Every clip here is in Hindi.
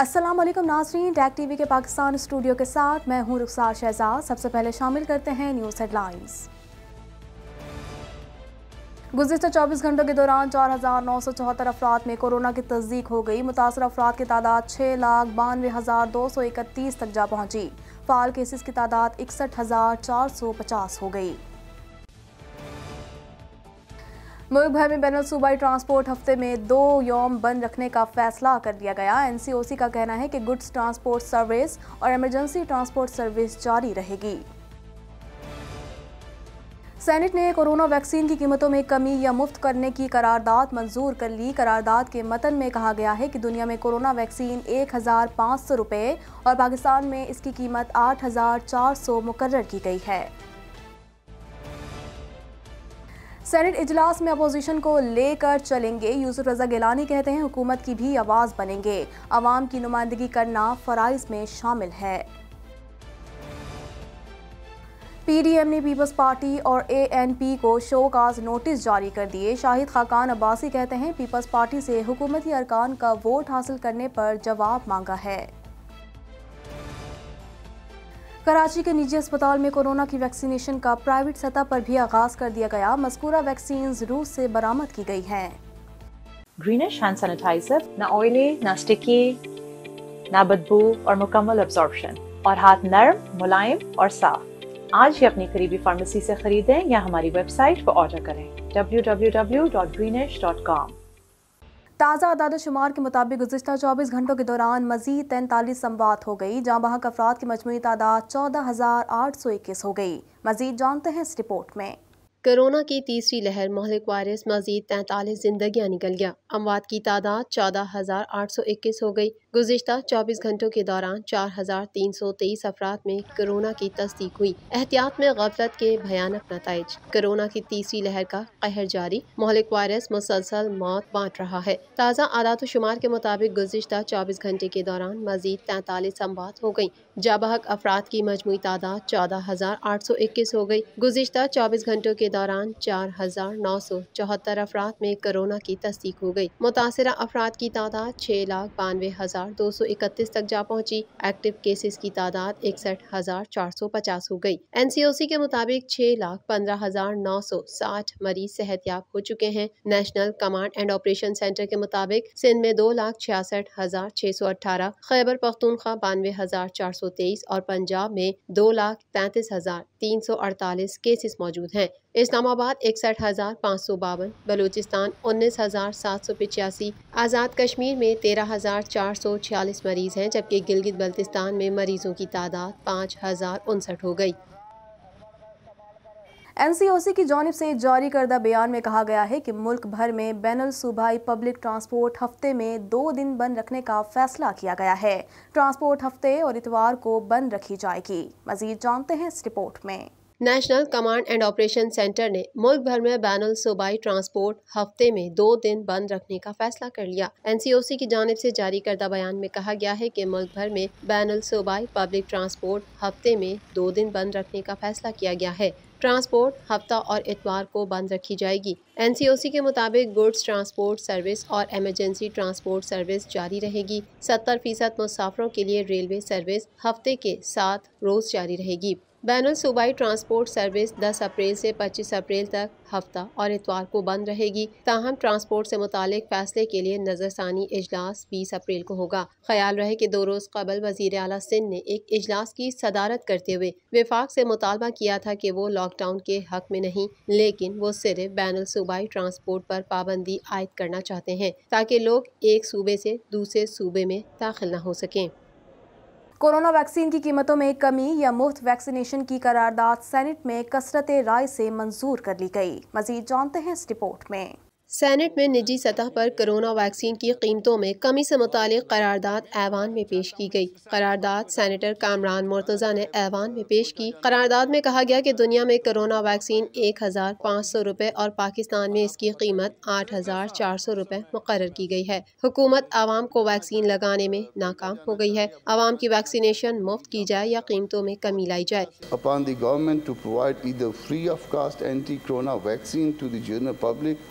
अस्सलाम वालेकुम नाजरीन डैक टीवी के पाकिस्तान स्टूडियो के साथ मैं हूं रुखसार शहजाद सबसे पहले शामिल करते हैं न्यूज़ हेडलाइंस गुजशत चौबीस घंटों के दौरान चार हज़ार नौ सौ चौहत्तर अफराद में कोरोना की तस्दीक हो गई मुतासर अफराद की तादाद छः लाख बानवे हज़ार दो सौ इकतीस तक जा पहुँची फाल केसेस की तादाद इकसठ हज़ार चार सौ पचास हो गई मुल्क भर में बैन सूबाई ट्रांसपोर्ट हफ्ते में दो योम बंद रखने का फैसला कर लिया गया एनसीओसी का कहना है कि गुड्स ट्रांसपोर्ट सर्विस और इमरजेंसी ट्रांसपोर्ट सर्विस जारी रहेगी सेनेट ने कोरोना वैक्सीन की कीमतों में कमी या मुफ्त करने की करारदाद मंजूर कर ली करारदाद के मतन में कहा गया है कि दुनिया में कोरोना वैक्सीन एक हज़ार पाँच सौ रुपये और पाकिस्तान में इसकी कीमत आठ हज़ार चार सौ मुकर की गई है सेनेट इजलास में अपोजिशन को लेकर चलेंगे यूसुफ रजा गिलानी कहते हैं हुकूमत की भी आवाज़ बनेंगे आवाम की नुमाइंदगी करना फ़राइज में शामिल है पीडीएम ने पीपल्स पार्टी और एएनपी को शो काज नोटिस जारी कर दिए शाहिद खाकान अब्बासी कहते हैं पीपल्स पार्टी से हुकूमती अरकान का वोट हासिल करने पर जवाब मांगा है कराची के निजी अस्पताल में कोरोना की वैक्सीनेशन का प्राइवेट सतह पर भी आगाज कर दिया गया मस्कूरा वैक्सीन रूस से बरामद की गई है ग्रीनिश हैंड सैनिटाइजर न ऑयली न स्टिकी न बदबू और मुकम्मल अब्जॉर्बशन और हाथ नरम मुलायम और साफ आज ही अपनी करीबी फार्मेसी से खरीदें या हमारी वेबसाइट पर ऑर्डर करें डब्ल्यू ताज़ा अदाद शुमार के मुताबिक गुजशत चौबीस घंटों के दौरान मजीद तैंतालीस संवाद हो गई जहाँ बहक अफराद की मजमू तादाद चौदह हज़ार आठ सौ इक्कीस हो गई मजीद जानते हैं इस रिपोर्ट में कोरोना की तीसरी लहर मोहलिक वायरस मजीद तैंतालीस जिंदगियां निकल गया अमवात की तादाद चौदह हज़ार आठ सौ इक्कीस हो गई गुजशत चौबीस घंटों के दौरान चार हज़ार तीन सौ तेईस अफराद में कोरोना की तस्दीक हुई एहतियात में गफलत के भयानक नतज कोरोना की तीसरी लहर का कहर जारी मोहलिक वायरस मुसलसल मौत बांट रहा है ताज़ा आदात शुमार के मुताबिक गुजशत चौबीस घंटे के दौरान मजीद तैंतालीस अमवात हो गयी जाबहक अफराद की मजमू तादाद चौदह हज़ार आठ सौ इक्कीस हो गयी गुजशत चौबीस घंटों के दौरान चार हजार नौ सौ चौहत्तर अफराद में कोरोना की तस्दीक हो गई मुतासर अफराद की तादाद छह लाख बानवे हजार दो सौ इकतीस तक जा पहुंची एक्टिव केसेस की तादाद इकसठ हजार चार सौ पचास हो गई एनसीओसी के मुताबिक छह लाख पंद्रह हजार नौ सौ साठ मरीज याब हो चुके हैं national command and operation centre के मुताबिक सिंध में दो लाख छियासठ हजार छह सौ अठारह खैबर पख्तूनख्वा बानवे हजार चार सौ तेईस और पंजाब में दो लाख पैंतीस हजार तीन सौ अड़तालीस केसेस मौजूद हैं इस्लामाबाद इकसठ हज़ार पाँच सौ बावन बलूचिस्तान उन्नीस हज़ार सात सौ पिचासी आज़ाद कश्मीर में तेरह हज़ार चार सौ छियालीस मरीज़ हैं जबकि गिलगित बल्तिस्तान में मरीज़ों की तादाद पाँच हज़ार उनसठ हो गई एनसीओसी की जानब से जारी करदा बयान में कहा गया है कि मुल्क भर में बैन सूबाई पब्लिक ट्रांसपोर्ट हफ्ते में दो दिन बंद रखने का फैसला किया गया है ट्रांसपोर्ट हफ्ते और इतवार को बंद रखी जाएगी मजीद जानते हैं इस रिपोर्ट में national command and operation centre ने मुल्क भर में बैन अलसूबाई ट्रांसपोर्ट हफ्ते में दो दिन बंद रखने का फैसला कर लिया एनसीओसी की जानब से जारी करदा बयान में कहा गया है कि मुल्क भर में बैन अलसूबाई पब्लिक ट्रांसपोर्ट हफ्ते में दो दिन बंद रखने का फैसला किया गया है ट्रांसपोर्ट हफ्ता और इतवार को बंद रखी जाएगी एनसीओसी के मुताबिक गुड्स ट्रांसपोर्ट सर्विस और एमरजेंसी ट्रांसपोर्ट सर्विस जारी रहेगी सत्तर फीसद मुसाफरों के लिए रेलवे सर्विस हफ्ते के सात रोज जारी रहेगी बैन सूबाई ट्रांसपोर्ट सर्विस 10 अप्रैल से 25 अप्रैल तक हफ्ता और इतवार को बंद रहेगी ताहम ट्रांसपोर्ट से मुतालिक फैसले के लिए नज़रसानी अजलास 20 अप्रैल को होगा ख्याल रहे कि दो रोज़ कबल वजीर अला सिंध ने एक अजलास की सदारत करते हुए विफाक से मुतालबा किया था कि वो लॉकडाउन के हक में नहीं लेकिन वो सिर्फ बैन सूबाई ट्रांसपोर्ट पर पाबंदी आयद करना चाहते हैं ताकि लोग एक सूबे से दूसरे सूबे में दाखिल न हो सकें कोरोना वैक्सीन की कीमतों में कमी या मुफ्त वैक्सीनेशन की करारदाद सेनेट में कसरत राय से मंजूर कर ली गई मजीद जानते हैं इस रिपोर्ट में सैनेट में निजी सतह पर कोरोना वैक्सीन की कीमतों में कमी से मुतल करारदाद ऐवान में पेश की गई करारदाद सैनेटर कामरान मुर्तज़ा ने ऐवान में पेश की करारदाद में कहा गया कि दुनिया में कोरोना वैक्सीन एक हज़ार पाँच सौ रुपये और पाकिस्तान में इसकी कीमत आठ हज़ार चार सौ रुपये मुकर की गई है हुकूमत आवाम को वैक्सीन लगाने में नाकाम हो गई है आवाम की वैक्सीनेशन मुफ्त की जाए या कीमतों में कमी लाई जाए upon the government to provide free of cost anti corona vaccine to public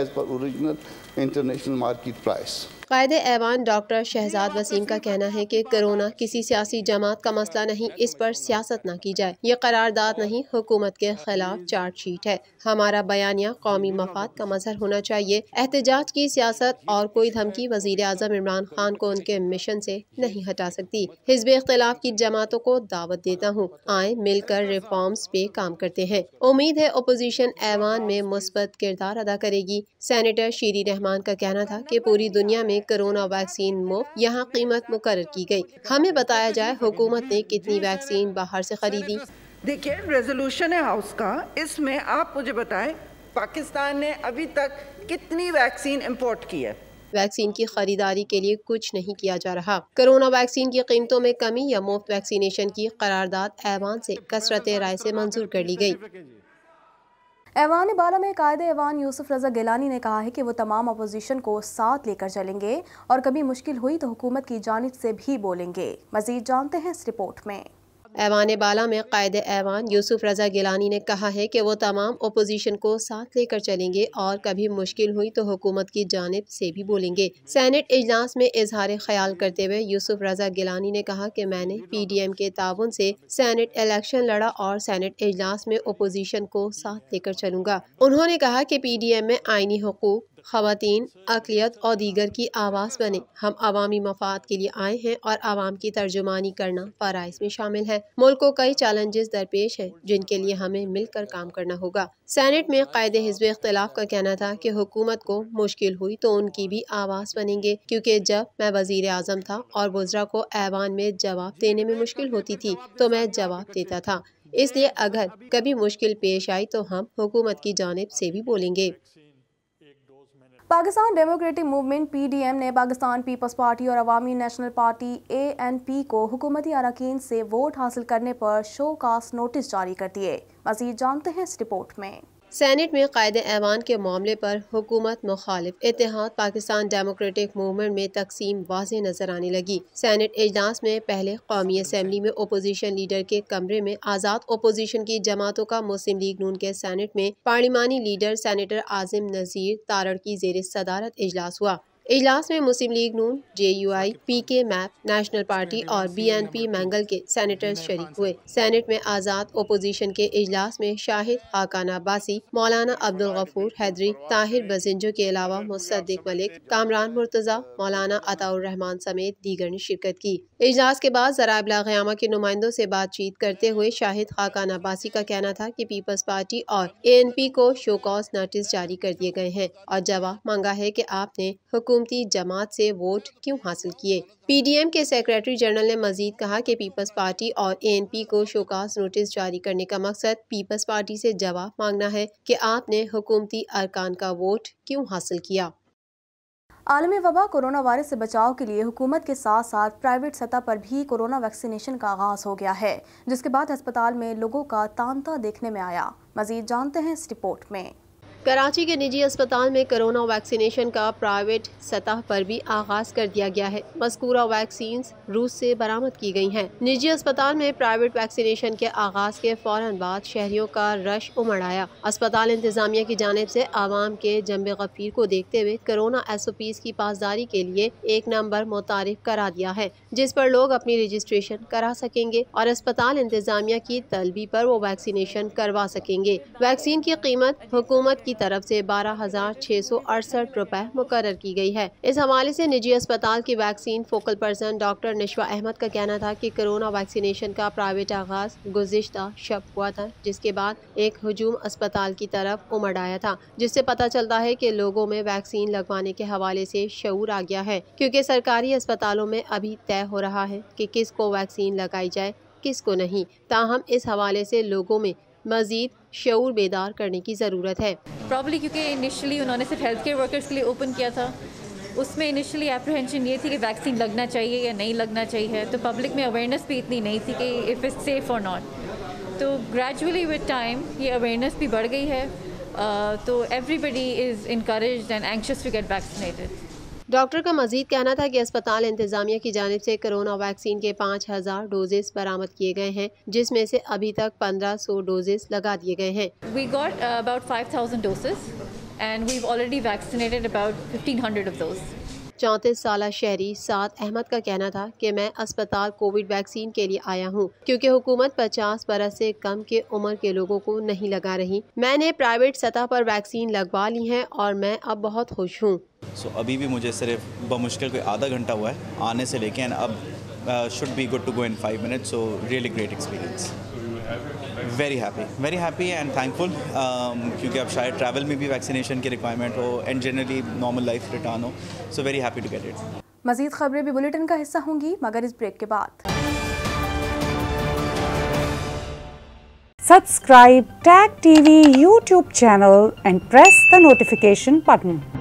as per original international market price. कायद ऐवान डॉक्टर शहजाद वसीम का कहना है कि कोरोना किसी सियासी जमात का मसला नहीं इस पर सियासत न की जाए ये करारदाद नहीं हुकूमत के खिलाफ चार्जशीट है हमारा बयानिया कौमी मफाद का मजहर होना चाहिए एहतजाज की सियासत और कोई धमकी वजीर अजम इमरान खान को उनके मिशन से नहीं हटा सकती हिजब इख्तलाफ की जमातों को दावत देता हूँ आए मिलकर रिफॉर्म्स पे काम करते हैं उम्मीद है अपोजिशन ऐवान में मुस्बत किरदार अदा करेगी सेनेटर शीरी रहमान का कहना था कि पूरी दुनिया में कोरोना वैक्सीन मुफ्त यहाँ कीमत मुकर की गई हमें बताया जाए हुकूमत ने कितनी वैक्सीन बाहर से खरीदी देखिए रेजोल्यूशन है हाउस का इसमें आप मुझे बताएं पाकिस्तान ने अभी तक कितनी वैक्सीन इम्पोर्ट की है वैक्सीन की खरीदारी के लिए कुछ नहीं किया जा रहा कोरोना वैक्सीन की कीमतों में कमी या मुफ्त वैक्सीनेशन की करारदाद ऐवान से कसरत राय से मंजूर कर ली गई ऐवान बाला में कायद ऐवान यूसुफ रजा गिलानी ने कहा है कि वो तमाम अपोजिशन को साथ लेकर चलेंगे और कभी मुश्किल हुई तो हुकूमत की जानब से भी बोलेंगे मजीद जानते हैं इस रिपोर्ट में ऐवान बाला में कायद ऐवान यूसुफ रज़ा गिलानी ने कहा है कि वो तमाम अपोजिशन को साथ लेकर चलेंगे और कभी मुश्किल हुई तो हुकूमत की जानब से भी बोलेंगे सैनेट इजलास में इजहार ख्याल करते हुए यूसुफ रज़ा गिलानी ने कहा कि मैंने पी डी एम के ताउन से सैनेट इलेक्शन लड़ा और सैनेट इजलास में अपोजिशन को साथ लेकर चलूंगा उन्होंने कहा कि पी डी एम में आइनी हकूक खातन अकलीत और दीगर की आवाज़ बने हम अवामी मफाद के लिए आए हैं और आवाम की तर्जुमानी करना फ़राइज में शामिल है मुल्क को कई चैलेंजेस दरपेश हैं जिनके लिए हमें मिलकर काम करना होगा सैनेट में कायद हिजब इख्तलाफ का कहना था कि हुकूमत को मुश्किल हुई तो उनकी भी आवाज़ बनेंगे क्योंकि जब मैं वजीर अजम था और बुजरा को ऐवान में जवाब देने में मुश्किल होती थी तो मैं जवाब देता था इसलिए अगर कभी मुश्किल पेश आई तो हम हुकूमत की जानब से भी बोलेंगे पाकिस्तान डेमोक्रेटिक मूवमेंट पीडीएम ने पाकिस्तान पीपल्स पार्टी और अवामी नेशनल पार्टी एएनपी को हुकूमती अरकान से वोट हासिल करने पर शो कास्ट नोटिस जारी कर दिए मजीद जानते हैं इस रिपोर्ट में सैनेट में कायद ऐवान के मामले पर हुकूमत मुखालिफ इतिहाद पाकिस्तान डेमोक्रेटिक मूवमेंट में तकसीम वाज नजर आने लगी सैनेट इजलास में पहले कौमी असम्बली में अपोजिशन लीडर के कमरे में आज़ाद अपोजिशन की जमातों का मुस्लिम लीग नून के सैनेट में पार्लिमानी लीडर सैनेटर आजिम नज़ीर तारड़ की जेर सदारत इजलास हुआ इजलास में मुस्लिम लीग नून जे यू आई पी के मैप नेशनल पार्टी और बी एन पी मैंगल के सैनिटर शरीक हुए सैनेट में आज़ाद ओपोजिशन के इजलास में शाहिद हाकान अब्बासी मौलाना अब्दुल गफूर हैदरी ताहिर बजिंजो के अलावा मुसद्दिक मलिक तो कामरान मुर्तज़ा मौलाना अताउर रहमान समेत दीगर ने शिरकत की इजलास के बाद जरा अबलागयामा के नुमाइंदों से बातचीत करते हुए शाहिद खाकान अब्बासी का कहना था कि पीपल्स पार्टी और ए एन पी को शोकॉज नोटिस जारी कर दिए गए हैं और जवाब मांगा है कि आपने हुकूमत हुकूमती जमात से वोट क्यों हासिल किए पीडीएम के सेक्रेटरी जनरल ने मजीद कहा कि पीपल्स पार्टी और एएनपी को शोकास नोटिस जारी करने का मकसद पीपल्स पार्टी से जवाब मांगना है कि आपने हुकूमती अरकान का वोट क्यों हासिल किया आलमी वबा कोरोना वायरस से बचाव के लिए हुकूमत के साथ साथ प्राइवेट सतह पर भी कोरोना वैक्सीनेशन का आगाज़ हो गया है जिसके बाद अस्पताल में लोगों का तांता देखने में आया मजीद जानते हैं इस रिपोर्ट में कराची के निजी अस्पताल में कोरोना वैक्सीनेशन का प्राइवेट सतह पर भी आगाज कर दिया गया है मस्कूरा वैक्सीन रूस से बरामद की गई हैं। निजी अस्पताल में प्राइवेट वैक्सीनेशन के आगाज के फौरन बाद शहरियों का रश उमड़ आया अस्पताल इंतजामिया की जानब से आवाम के जम्ब गफीर को देखते हुए कोरोना एस ओ पीज की पासदारी के लिए एक नंबर मुतारफ करा दिया है जिस पर लोग अपनी रजिस्ट्रेशन करा सकेंगे और अस्पताल इंतजामिया की तलबी पर वो वैक्सीनेशन करवा सकेंगे वैक्सीन की कीमत हुकूमत की की तरफ से बारह हजार छह सौ अड़सठ रुपए मुकर की गई है इस हवाले से निजी अस्पताल की vaccine focal person doctor Nishwa Ahmed का कहना था कि कोरोना वैक्सीनेशन का प्राइवेट आगाज गुजश्ता शब हुआ था जिसके बाद एक हजूम अस्पताल की तरफ उमड़ आया था जिससे पता चलता है की लोगों में वैक्सीन लगवाने के हवाले से शूर आ गया है क्योंकि सरकारी अस्पतालों में अभी तय हो रहा है कि किस को वैक्सीन लगाई जाए किस को नहीं ताहम इस हवाले से लोगों में मजीद शूर बेदार करने की ज़रूरत है प्रॉब्ली क्योंकि इनिशियली उन्होंने सिर्फ हेल्थ केयर वर्कर्स के लिए ओपन किया था उसमें इनिशियली अप्रहेंशन ये थी कि वैक्सीन लगना चाहिए या नहीं लगना चाहिए तो पब्लिक में अवेयरनेस भी इतनी नहीं थी कि इफ़ इज़ सेफ़ और नॉट तो ग्रेजुअली विद टाइम ये अवेयरनेस भी बढ़ गई है तो everybody is increase and anxious to get vaccinated doctor का मजीद कहना था कि अस्पताल इंतजामिया की जानब से कोरोना वैक्सीन के पाँच हज़ार डोजेस बरामद किए गए हैं जिसमें से अभी तक पंद्रह सौ डोजेस लगा दिए गए हैं we got about thousand doses and we already vaccinated about of those चौंतीस साल शहरी साद अहमद का कहना था कि मैं अस्पताल कोविड वैक्सीन के लिए आया हूं क्योंकि हुकूमत 50 बरस से कम के उम्र के लोगों को नहीं लगा रही मैंने प्राइवेट सतह पर वैक्सीन लगवा ली है और मैं अब बहुत खुश हूं सो so, अभी भी मुझे सिर्फ बमुश्किल कोई आधा घंटा हुआ है आने से लेके एंड अब should be good to go in five minutes so really great experience very happy very happy and thankful क्योंकि अब शायद ट्रैवल में भी वैक्सीनेशन की रिक्वायरमेंट हो and generally normal life return हो so very happy to get it Majid खबरें भी बुलेटिन का हिस्सा होंगी मगर इस ब्रेक के बाद subscribe tag TV YouTube channel and press the notification button